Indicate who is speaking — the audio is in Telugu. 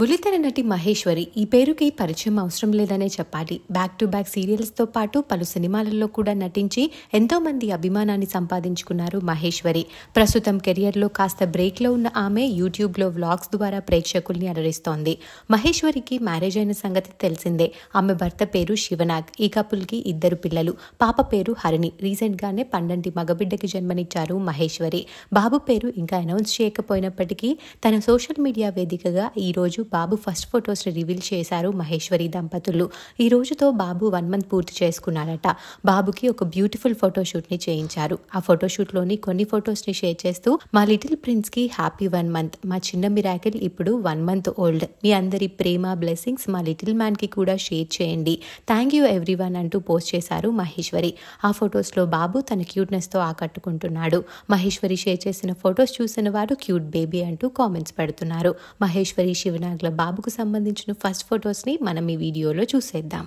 Speaker 1: బులితెర నటి మహేశ్వరి ఈ పేరుకి పరిచయం అవసరం లేదనే చెప్పాలి బ్యాక్ టు బ్యాక్ సీరియల్స్తో పాటు పలు సినిమాలలో కూడా నటించి ఎంతోమంది అభిమానాన్ని సంపాదించుకున్నారు మహేశ్వరి ప్రస్తుతం కెరియర్లో కాస్త బ్రేక్లో ఉన్న ఆమె యూట్యూబ్లో వ్లాగ్స్ ద్వారా ప్రేక్షకుల్ని అలరిస్తోంది మహేశ్వరికి మ్యారేజ్ అయిన సంగతి తెలిసిందే ఆమె భర్త పేరు శివనాగ్ ఈ కపుల్కి ఇద్దరు పిల్లలు పాప పేరు హరిణి రీసెంట్గానే పండంటి మగబిడ్డకి జన్మనిచ్చారు మహేశ్వరి బాబు పేరు ఇంకా అనౌన్స్ చేయకపోయినప్పటికీ తన సోషల్ మీడియా వేదికగా ఈరోజు బాబు ఫస్ట్ ఫొటోస్ని రివీల్ చేశారు మహేశ్వరి దంపతులు ఈ రోజుతో బాబు వన్ మంత్ పూర్తి చేసుకున్నారట బాబుకి ఒక బ్యూటిఫుల్ ఫోటోషూట్ని చేయించారు ఆ ఫోటోషూట్లోని కొన్ని ఫొటోస్ని షేర్ చేస్తూ మా లిటిల్ ప్రిన్స్కి హ్యాపీ వన్ మంత్ మా చిన్న మిరాకిల్ ఇప్పుడు వన్ మంత్ ఓల్డ్ మీ అందరి ప్రేమ బ్లెస్సింగ్స్ మా లిటిల్ మ్యాన్కి కూడా షేర్ చేయండి థ్యాంక్ యూ వన్ అంటూ పోస్ట్ చేశారు మహేశ్వరి ఆ ఫొటోస్లో బాబు తన క్యూట్నెస్తో ఆకట్టుకుంటున్నాడు మహేశ్వరి షేర్ చేసిన ఫొటోస్ చూసిన వారు క్యూట్ బేబీ అంటూ కామెంట్స్ పెడుతున్నారు మహేశ్వరి శివనాథ్ బాబుకు సంబంధించిన ఫస్ట్ ఫొటోస్ని మనం ఈ వీడియోలో చూసేద్దాం